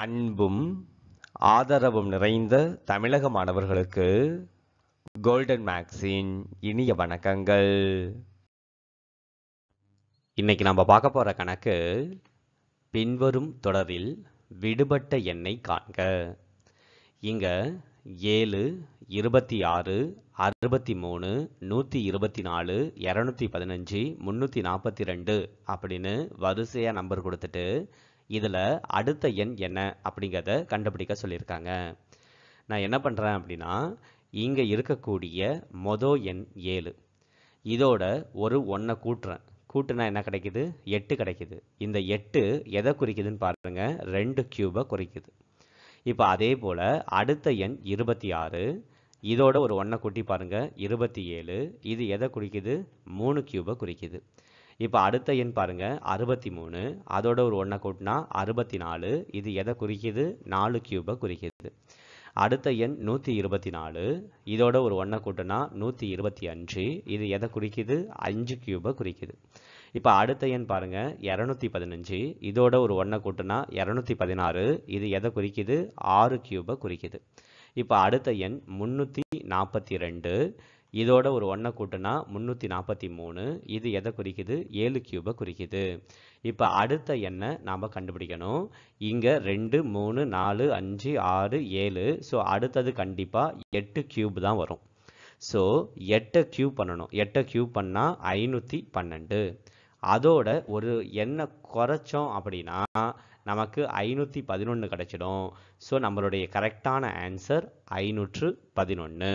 அன்பும் ஆதரவும் நிறைந்த தமிழக மாணவர்களுக்கு கோல்டன் மேக்ஸின் இனிய வணக்கங்கள் இன்னைக்கு நம்ம பார்க்க போகிற கணக்கு பின்வரும் தொடரில் விடுபட்ட எண்ணை காண்க இங்கே ஏழு இருபத்தி ஆறு அறுபத்தி மூணு நூற்றி இருபத்தி நாலு இரநூத்தி பதினஞ்சு முந்நூற்றி நாற்பத்தி ரெண்டு அப்படின்னு வரிசையாக நம்பர் கொடுத்துட்டு இதில் அடுத்த எண் என்ன அப்படிங்கிறத கண்டுபிடிக்க சொல்லியிருக்காங்க நான் என்ன பண்ணுறேன் அப்படின்னா இங்கே இருக்கக்கூடிய மொதல் எண் ஏழு இதோட ஒரு ஒன்றை கூட்டுறேன் கூட்டுனா என்ன கிடைக்குது எட்டு கிடைக்குது இந்த எட்டு எதை குறிக்குதுன்னு பாருங்க ரெண்டு கியூபை குறிக்குது இப்போ அதே போல் அடுத்த எண் இருபத்தி ஆறு இதோட ஒரு ஒன்றை கூட்டி பாருங்கள் இருபத்தி ஏழு இது எதை குறிக்குது மூணு கியூபை குறிக்குது இப்போ அடுத்த எண் பாருங்க அறுபத்தி மூணு அதோட ஒரு ஒன்றை கூட்டினா அறுபத்தி நாலு இது எதை குறிக்கிது நாலு கியூபை குறிக்கிது அடுத்த எண் நூற்றி இருபத்தி நாலு இதோட ஒரு ஒன்றை கூட்டினா நூற்றி இருபத்தி அஞ்சு இது எதை குறிக்கிது அஞ்சு கியூபை குறிக்கிது இப்போ அடுத்த எண் பாருங்க இரநூத்தி பதினஞ்சு இதோட ஒரு ஒன்றை கூட்டினா இரநூத்தி பதினாறு இது எதை குறிக்கிது ஆறு கியூபை குறிக்கிது இப்போ அடுத்த எண் முந்நூற்றி நாற்பத்தி ரெண்டு இதோட ஒரு ஒன்றை கூட்டினா முந்நூற்றி நாற்பத்தி மூணு இது எதை குறிக்குது ஏழு கியூபை குறிக்குது இப்போ அடுத்த எண்ணை நாம் கண்டுபிடிக்கணும் இங்கே ரெண்டு மூணு நாலு அஞ்சு ஆறு ஏழு ஸோ அடுத்தது கண்டிப்பாக எட்டு கியூப் தான் வரும் ஸோ எட்டை கியூப் பண்ணணும் எட்டை கியூப் பண்ணால் ஐநூற்றி பன்னெண்டு அதோட ஒரு எண்ணெய் குறைச்சோம் அப்படின்னா நமக்கு ஐநூற்றி பதினொன்று கிடச்சிடும் ஸோ நம்மளுடைய கரெக்டான ஆன்சர் ஐநூற்று பதினொன்று